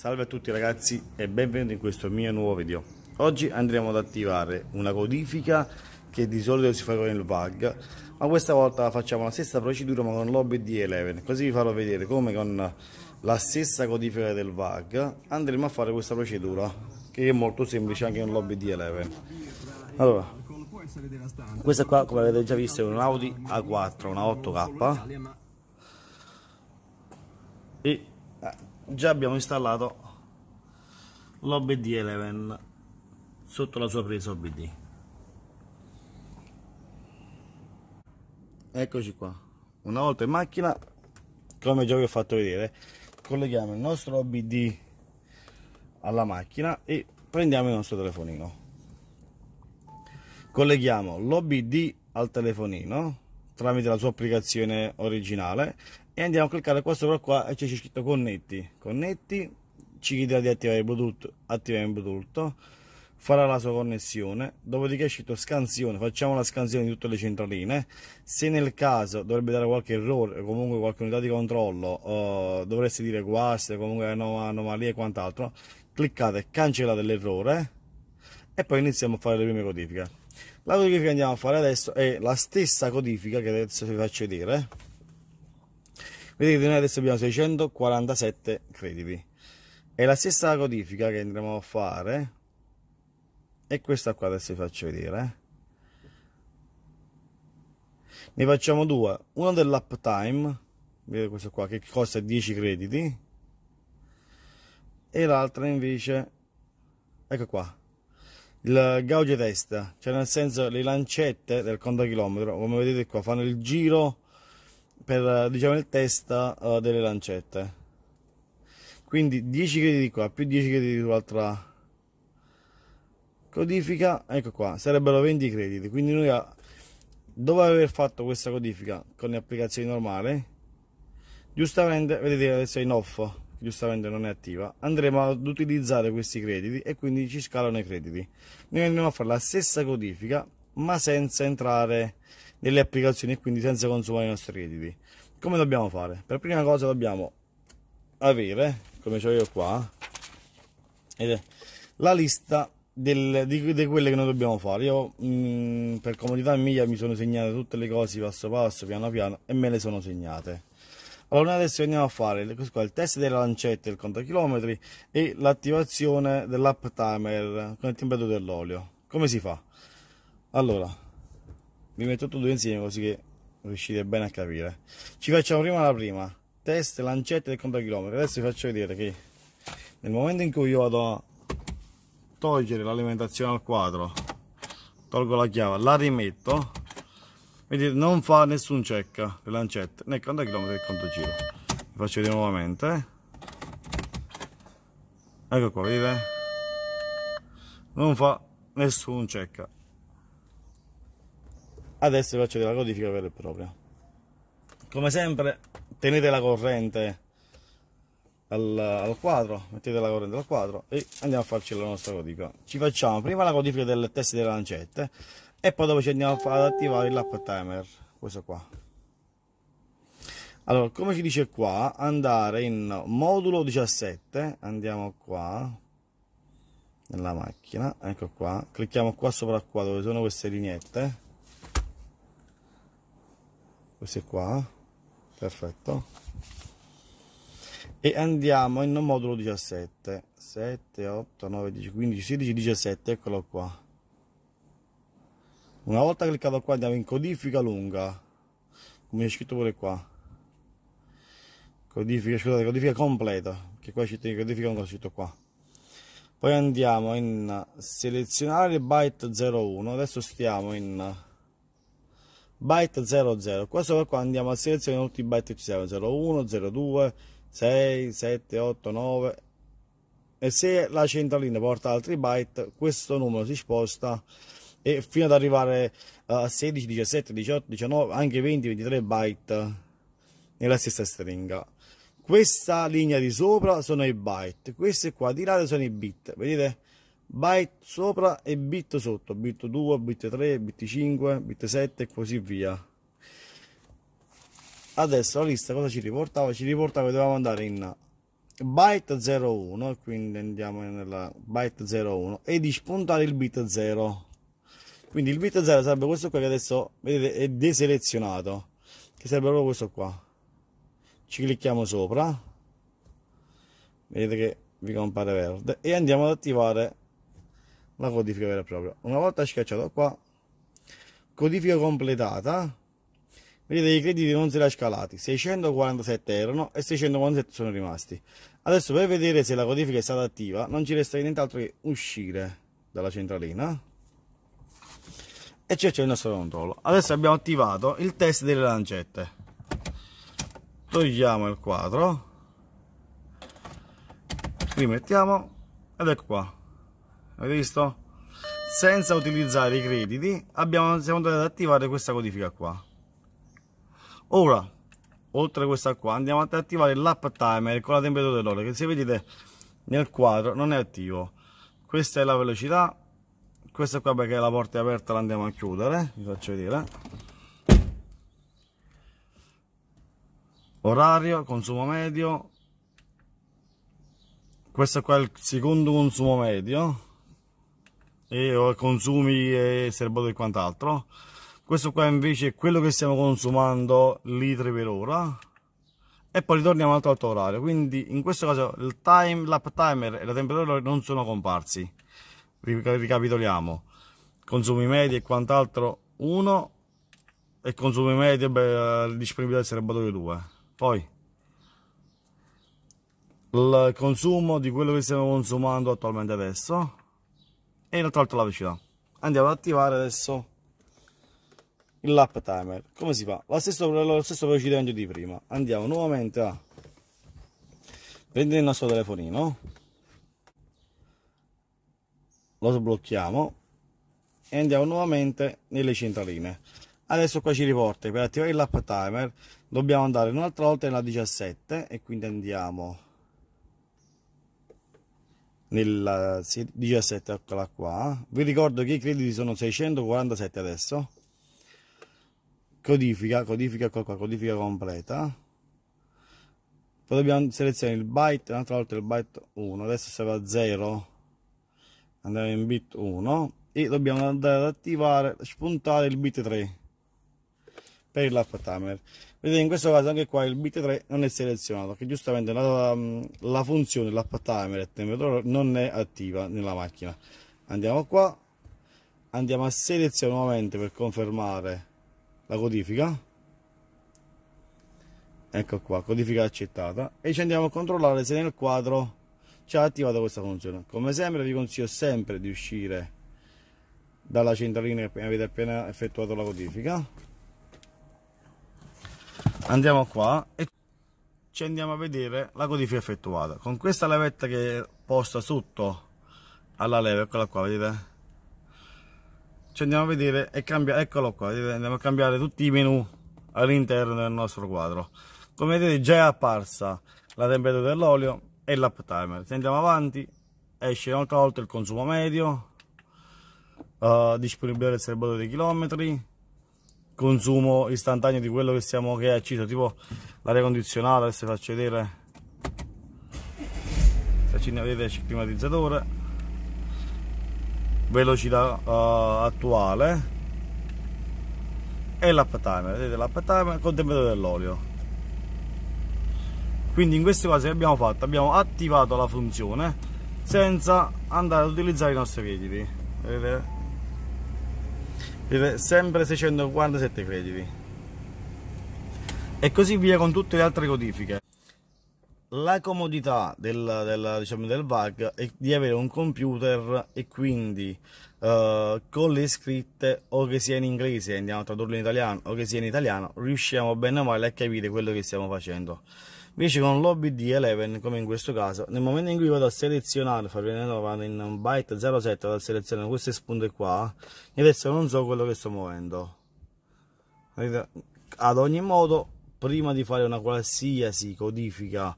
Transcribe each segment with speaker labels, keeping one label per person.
Speaker 1: Salve a tutti ragazzi e benvenuti in questo mio nuovo video. Oggi andremo ad attivare una codifica che di solito si fa con il VAG, ma questa volta facciamo la stessa procedura ma con l'OBD11, così vi farò vedere come con la stessa codifica del VAG andremo a fare questa procedura, che è molto semplice anche con l'OBD11. Allora, questa qua come avete già visto è un Audi A4, una 8K, e già abbiamo installato l'OBD 11 sotto la sua presa OBD eccoci qua una volta in macchina come già vi ho fatto vedere colleghiamo il nostro OBD alla macchina e prendiamo il nostro telefonino colleghiamo l'OBD al telefonino tramite la sua applicazione originale e andiamo a cliccare qua sopra qua e c'è scritto connetti connetti ci chiederà di attivare il bluetooth attiviamo il bluetooth farà la sua connessione dopodiché è scritto scansione facciamo la scansione di tutte le centraline se nel caso dovrebbe dare qualche errore comunque qualche unità di controllo eh, dovreste dire guaste comunque anomalie e quant'altro cliccate cancellate l'errore e poi iniziamo a fare le prime codifiche la codifica che andiamo a fare adesso è la stessa codifica che adesso vi faccio vedere Vedete, noi adesso abbiamo 647 crediti. e la stessa codifica che andremo a fare. è questa qua adesso vi faccio vedere. Eh. Ne facciamo due. Uno dell'uptime, vedete questo qua, che costa 10 crediti. E l'altra invece, ecco qua, il gauge testa, cioè nel senso le lancette del conto chilometro, come vedete qua, fanno il giro per diciamo il test uh, delle lancette quindi 10 crediti di qua più 10 gradi di quell'altra codifica ecco qua sarebbero 20 crediti quindi noi dopo aver fatto questa codifica con le applicazioni normali giustamente vedete adesso è in off giustamente non è attiva andremo ad utilizzare questi crediti e quindi ci scalano i crediti noi andiamo a fare la stessa codifica ma senza entrare delle applicazioni e quindi senza consumare i nostri crediti. Come dobbiamo fare? Per prima cosa dobbiamo avere, come ho io qua, la lista del, di, di, quelle che noi dobbiamo fare. Io mh, mm, per comodità mia mi sono segnate tutte le cose passo passo, piano piano e me le sono segnate. Allora adesso andiamo a fare il test della lancetta, il contachilometri e l'attivazione dell'app timer con il temperatore dell'olio. Come si fa? Allora, vi metto tutto insieme così che riuscite bene a capire ci facciamo prima la prima test lancette del contachilometro adesso vi faccio vedere che nel momento in cui io vado a togliere l'alimentazione al quadro tolgo la chiave la rimetto vedete non fa nessun check le lancette né contachilometri né contagiro vi faccio vedere nuovamente eh. ecco qua vedete non fa nessun check adesso vi faccio della codifica vera e propria come sempre tenete la corrente al, al, quadro mettete la corrente al quadro e andiamo a farci la nostra codifica ci facciamo prima la codifica del test delle lancette e poi dopo ci andiamo ad attivare l'app timer questo qua allora come ci dice qua andare in modulo 17 andiamo qua nella macchina ecco qua clicchiamo qua sopra qua dove sono queste lineette questi qua perfetto e andiamo in modulo 17 7 8 9 10 15 16 17 eccolo qua una volta cliccato qua andiamo in codifica lunga come è scritto pure qua codifica scusate codifica completa che qua c'è scritto in codifica non è scritto qua poi andiamo in selezionare byte 01 adesso stiamo in byte 00 questo per qua andiamo a selezionare tutti i byte che ci servono 01 02 6 7 8 9 e se la centralina porta altri byte questo numero si sposta e fino ad arrivare eh, a 16 17 18 19 anche 20 23 byte nella stessa stringa questa linea di sopra sono i byte queste qua di là sono i bit vedete byte sopra e bit sotto, bit 2, bit 3, bit 5, bit 7 e così via. Adesso la lista cosa ci riportava? Ci riportava che dovevamo andare in byte 01, quindi andiamo nella byte 01 e di spuntare il bit 0. Quindi il bit 0 sarebbe questo qua che adesso vedete è deselezionato, che sarebbe proprio questo qua. Ci clicchiamo sopra, vedete che vi compare verde e andiamo ad attivare la codifica vera e propria. Una volta schiacciato qua, codifica completata, vedete i crediti non si erano scalati, 647 erano e 647 sono rimasti. Adesso per vedere se la codifica è stata attiva non ci resta nient'altro che uscire dalla centralina e c'è il nostro controllo. Adesso abbiamo attivato il test delle lancette. Togliamo il quadro, rimettiamo ed ecco qua avete visto? Senza utilizzare i crediti abbiamo, siamo andati ad attivare questa codifica qua. Ora, oltre a questa qua, andiamo ad attivare l'app timer con la temperatura dell'ora, che se vedete nel quadro non è attivo. Questa è la velocità, questa qua perché la porta è aperta la andiamo a chiudere, vi faccio vedere. orario, consumo medio questo qua è il secondo consumo medio e consumi e serbato e quant'altro questo qua invece è quello che stiamo consumando litri per ora e poi ritorniamo all'altro alto orario quindi in questo caso il time lap timer e la temperatura non sono comparsi ricapitoliamo consumi medi e quant'altro 1 e consumi medi e disponibilità del serbatoio 2 poi il consumo di quello che stiamo consumando attualmente adesso e ho tolto la velocità andiamo ad attivare adesso il lap timer come si fa? la stessa, lo stesso procedimento di prima andiamo nuovamente a prendere il nostro telefonino lo sblocchiamo e andiamo nuovamente nelle centraline adesso qua ci riporta per attivare il lap timer dobbiamo andare un'altra volta nella 17 e quindi andiamo nella 17 eccola qua vi ricordo che i crediti sono 647 adesso codifica codifica eccola qua codifica completa poi dobbiamo selezionare il byte un'altra volta il byte 1 adesso sarà 0 andiamo in bit 1 e dobbiamo andare ad attivare spuntare il bit 3 per il lap timer vedete in questo caso anche qua il bit 3 non è selezionato che giustamente la, um, la funzione lap timer non è attiva nella macchina andiamo qua andiamo a selezionare nuovamente per confermare la codifica ecco qua codifica accettata e ci andiamo a controllare se nel quadro ci ha attivato questa funzione come sempre vi consiglio sempre di uscire dalla centralina che avete appena effettuato la codifica andiamo qua e ci andiamo a vedere la codifica effettuata con questa levetta che è posta sotto alla leva eccola qua vedete ci andiamo a vedere e cambia eccolo qua vedete? andiamo a cambiare tutti i menu all'interno del nostro quadro come vedete già è apparsa la temperatura dell'olio e l'up timer se andiamo avanti esce un'altra volta il consumo medio uh, disponibilità del serbatoio dei chilometri consumo istantaneo di quello che, siamo, che è acceso, tipo l'aria condizionata, se faccio vedere, se ci vedete il climatizzatore, velocità uh, attuale e l'app timer, vedete l'app timer con temperatura dell'olio. Quindi in queste cose che abbiamo fatto? Abbiamo attivato la funzione senza andare ad utilizzare i nostri vetri Vedete? sempre 647 crediti e così via con tutte le altre codifiche la comodità del, del, diciamo, del VAG è di avere un computer e quindi uh, con le scritte o che sia in inglese andiamo a tradurlo in italiano o che sia in italiano riusciamo bene o male a capire quello che stiamo facendo invece con l'OBD 11 come in questo caso nel momento in cui vado a selezionare vedere, vado in un byte 07 vado a selezionare queste spunte qua e adesso non so quello che sto muovendo ad ogni modo prima di fare una qualsiasi codifica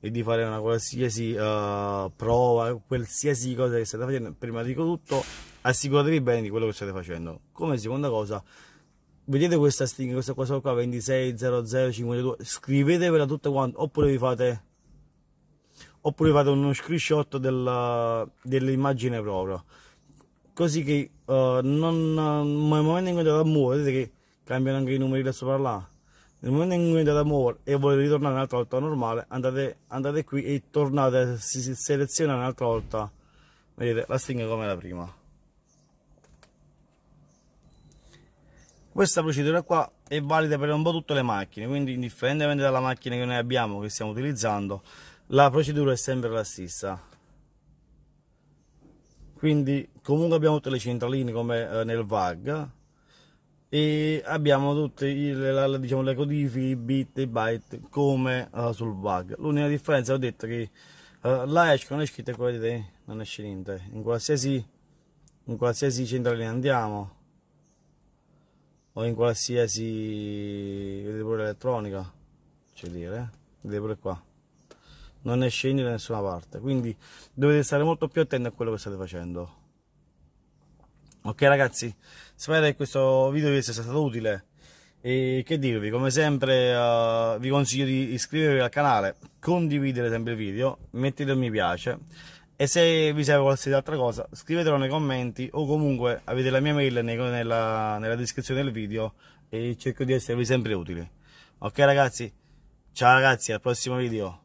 Speaker 1: e di fare una qualsiasi uh, prova qualsiasi cosa che state facendo prima di tutto assicuratevi bene di quello che state facendo come seconda cosa vedete questa stringa, questa qua sopra 260052, scrivetevela tutta quanta, oppure vi fate oppure fate uno screenshot dell'immagine dell proprio così che uh, non, nel momento in cui andate a muovere vedete che cambiano anche i numeri da sopra là nel momento in cui andate a muovere e volete ritornare un'altra volta normale andate, andate qui e tornate si, si seleziona un'altra volta vedete la stringa come era prima questa procedura qua è valida per un po' tutte le macchine quindi indifferentemente dalla macchina che noi abbiamo che stiamo utilizzando la procedura è sempre la stessa quindi comunque abbiamo tutte le centraline come eh, nel VAG e abbiamo tutte le, diciamo, le codifiche, i bit, i byte come uh, sul VAG l'unica differenza ho detto che uh, la hash non è scritta qua vedete non esce niente in qualsiasi, in qualsiasi centralina andiamo o in qualsiasi vedete elettronica cioè dire eh? vedete pure qua non è scendere da nessuna parte quindi dovete stare molto più attenti a quello che state facendo ok ragazzi spero che questo video vi sia stato utile e che dirvi come sempre uh, vi consiglio di iscrivervi al canale condividere sempre il video mettete un mi piace e se vi serve qualsiasi altra cosa scrivetelo nei commenti o comunque avete la mia mail nella, nella descrizione del video e cerco di esservi sempre utile. Ok ragazzi, ciao ragazzi, al prossimo video.